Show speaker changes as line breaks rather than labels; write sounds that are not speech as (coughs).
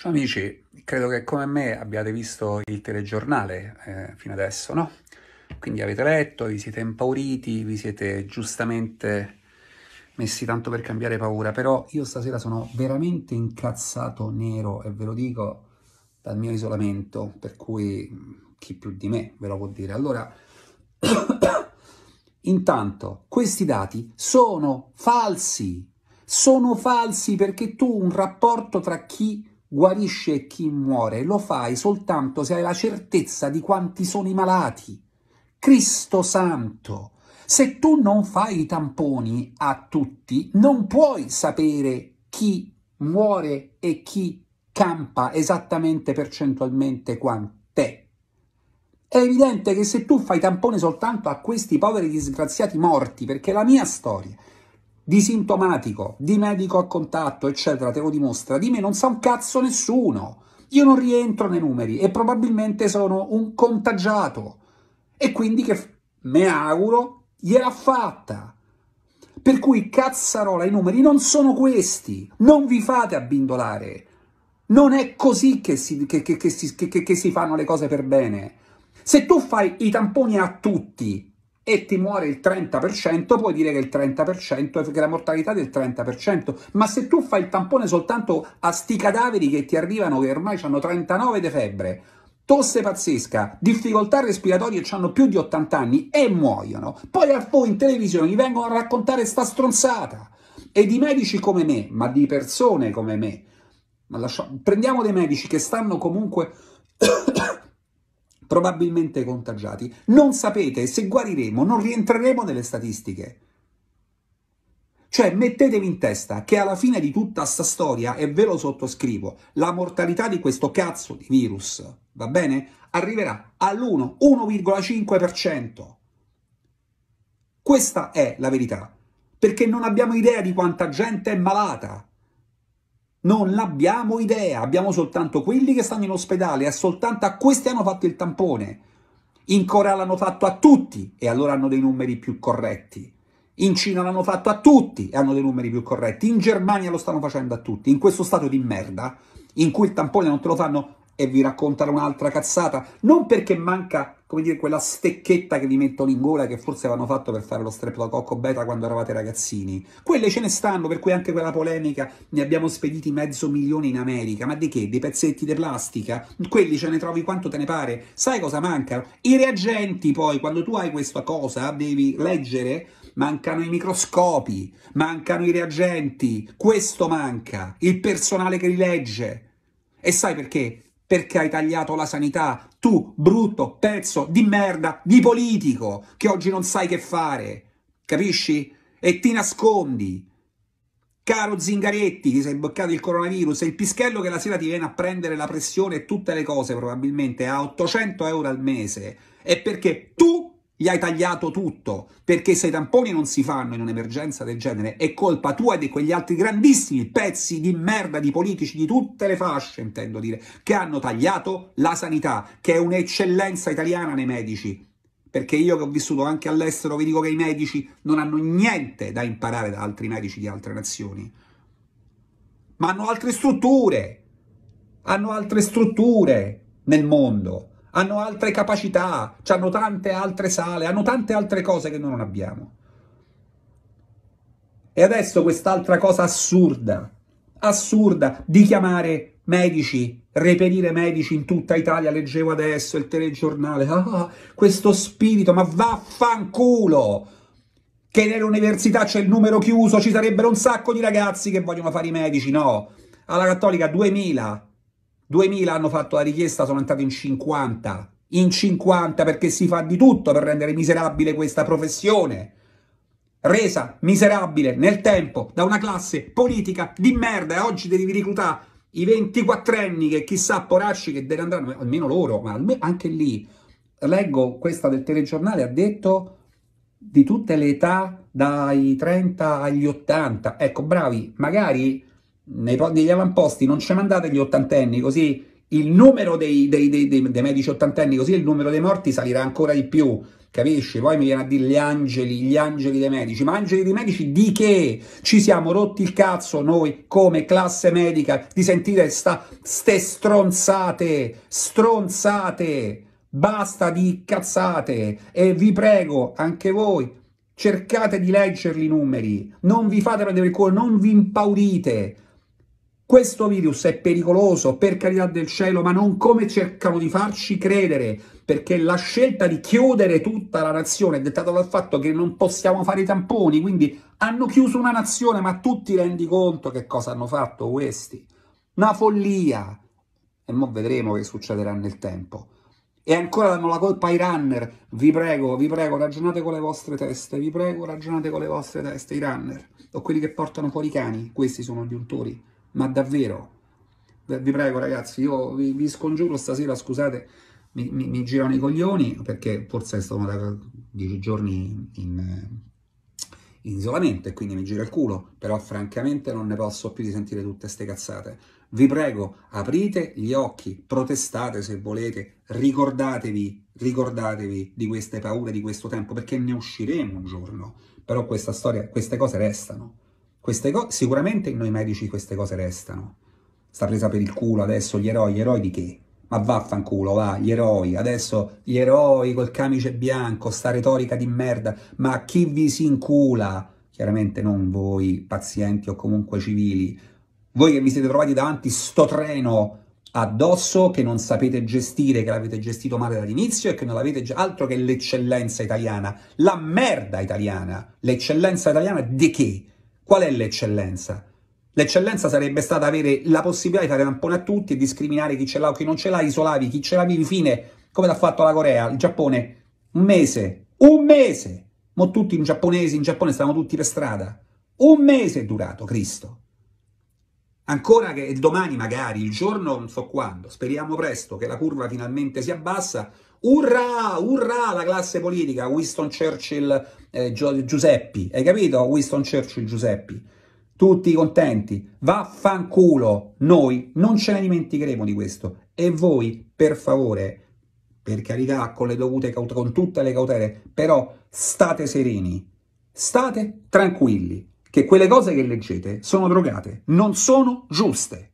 Ciao amici, credo che come me abbiate visto il telegiornale eh, fino adesso, no? Quindi avete letto, vi siete impauriti, vi siete giustamente messi tanto per cambiare paura, però io stasera sono veramente incazzato nero e ve lo dico dal mio isolamento, per cui mm, chi più di me ve lo può dire. Allora, (coughs) intanto, questi dati sono falsi, sono falsi perché tu un rapporto tra chi guarisce chi muore, lo fai soltanto se hai la certezza di quanti sono i malati. Cristo Santo, se tu non fai i tamponi a tutti, non puoi sapere chi muore e chi campa esattamente percentualmente quant'è. È evidente che se tu fai tampone soltanto a questi poveri disgraziati morti, perché la mia storia, di sintomatico, di medico a contatto, eccetera, te lo dimostra, di me non sa un cazzo nessuno. Io non rientro nei numeri e probabilmente sono un contagiato. E quindi che me auguro gliel'ha fatta. Per cui cazzarola, i numeri non sono questi, non vi fate abbindolare. Non è così che si, che, che, che si, si fanno le cose per bene. Se tu fai i tamponi a tutti e ti muore il 30%, puoi dire che il 30% che la mortalità è del 30%, ma se tu fai il tampone soltanto a sti cadaveri che ti arrivano che ormai hanno 39 di febbre, tosse pazzesca, difficoltà respiratorie e hanno più di 80 anni e muoiono. Poi a voi in televisione gli vengono a raccontare sta stronzata. E di medici come me, ma di persone come me, ma lascia... prendiamo dei medici che stanno comunque probabilmente contagiati. Non sapete se guariremo, non rientreremo nelle statistiche. Cioè, mettetevi in testa che alla fine di tutta sta storia, e ve lo sottoscrivo, la mortalità di questo cazzo di virus, va bene? Arriverà all'1,5%. Questa è la verità, perché non abbiamo idea di quanta gente è malata. Non l'abbiamo idea, abbiamo soltanto quelli che stanno in ospedale, e soltanto a questi hanno fatto il tampone. In Corea l'hanno fatto a tutti e allora hanno dei numeri più corretti. In Cina l'hanno fatto a tutti e hanno dei numeri più corretti. In Germania lo stanno facendo a tutti. In questo stato di merda, in cui il tampone non te lo fanno e vi raccontano un'altra cazzata, non perché manca, come dire, quella stecchetta che vi mettono in gola che forse avevano fatto per fare lo streptococco beta quando eravate ragazzini. Quelle ce ne stanno, per cui anche quella polemica ne abbiamo spediti mezzo milione in America, ma di che? Dei pezzetti di plastica? Quelli ce ne trovi quanto te ne pare. Sai cosa mancano? I reagenti poi, quando tu hai questa cosa, devi leggere mancano i microscopi, mancano i reagenti, questo manca, il personale che li legge. E sai perché? perché hai tagliato la sanità, tu brutto pezzo di merda di politico che oggi non sai che fare, capisci? E ti nascondi. Caro Zingaretti, ti sei bloccato il coronavirus, è il pischello che la sera ti viene a prendere la pressione e tutte le cose probabilmente a 800 euro al mese, è perché tu gli hai tagliato tutto, perché se i tamponi non si fanno in un'emergenza del genere è colpa tua e di quegli altri grandissimi pezzi di merda di politici di tutte le fasce, intendo dire, che hanno tagliato la sanità, che è un'eccellenza italiana nei medici. Perché io che ho vissuto anche all'estero vi dico che i medici non hanno niente da imparare da altri medici di altre nazioni, ma hanno altre strutture, hanno altre strutture nel mondo hanno altre capacità, hanno tante altre sale, hanno tante altre cose che noi non abbiamo. E adesso quest'altra cosa assurda, assurda, di chiamare medici, reperire medici in tutta Italia, leggevo adesso il telegiornale, (laughs) ah, questo spirito, ma vaffanculo! Che nelle università c'è il numero chiuso, ci sarebbero un sacco di ragazzi che vogliono fare i medici, no? Alla Cattolica 2000, 2000 hanno fatto la richiesta, sono entrati in 50. In 50 perché si fa di tutto per rendere miserabile questa professione. Resa miserabile nel tempo da una classe politica di merda e oggi devi reclutare i 24enni che chissà poracci che deve andare, almeno loro, ma anche lì. Leggo questa del telegiornale, ha detto di tutte le età dai 30 agli 80. Ecco, bravi, magari nei, negli avamposti non ci mandate gli ottantenni, così il numero dei, dei, dei, dei, medici ottantenni, così il numero dei morti salirà ancora di più, capisci? Poi mi viene a dire gli angeli, gli angeli dei medici, ma angeli dei medici di che? Ci siamo rotti il cazzo noi come classe medica di sentire sta, ste stronzate, stronzate, basta di cazzate e vi prego anche voi. Cercate di leggerli i numeri, non vi fate prendere il cuore, non vi impaurite, questo virus è pericoloso, per carità del cielo, ma non come cercano di farci credere, perché la scelta di chiudere tutta la nazione è dettata dal fatto che non possiamo fare i tamponi, quindi hanno chiuso una nazione, ma tu ti rendi conto che cosa hanno fatto questi? Una follia! E mo vedremo che succederà nel tempo. E ancora danno la colpa ai runner. Vi prego, vi prego, ragionate con le vostre teste, vi prego, ragionate con le vostre teste, i runner. O quelli che portano fuori i cani, questi sono gli untori ma davvero, vi prego ragazzi, io vi, vi scongiuro stasera, scusate, mi, mi, mi, girano i coglioni, perché forse sono da dieci giorni in, in isolamento e quindi mi gira il culo, però francamente non ne posso più di sentire tutte ste cazzate. Vi prego, aprite gli occhi, protestate se volete, ricordatevi, ricordatevi di queste paure di questo tempo, perché ne usciremo un giorno, però questa storia, queste cose restano. Queste cose, sicuramente noi medici queste cose restano. Sta presa per il culo adesso gli eroi, gli eroi di che? Ma vaffanculo, va, gli eroi, adesso gli eroi col camice bianco, sta retorica di merda, ma chi vi si incula? Chiaramente non voi, pazienti o comunque civili. Voi che vi siete trovati davanti sto treno addosso che non sapete gestire, che l'avete gestito male dall'inizio e che non l'avete ge- altro che l'eccellenza italiana, la merda italiana, l'eccellenza italiana di che? Qual è l'eccellenza? L'eccellenza sarebbe stata avere la possibilità di fare tampone a tutti e discriminare chi ce l'ha o chi non ce l'ha, isolavi chi ce l'ha, fine, come l'ha fatto la Corea, il Giappone, un mese, un mese! Mo tutti i giapponesi, in Giappone stavano tutti per strada. Un mese è durato, Cristo. Ancora che domani magari, il giorno non so quando, speriamo presto che la curva finalmente si abbassa, urrà, urrà la classe politica, Winston Churchill eh, Giuseppi, hai capito? Winston Churchill Giuseppi, tutti contenti, vaffanculo, noi non ce ne dimenticheremo di questo e voi per favore, per carità, con le dovute con tutte le cautele, però state sereni, state tranquilli, che quelle cose che leggete sono drogate, non sono giuste.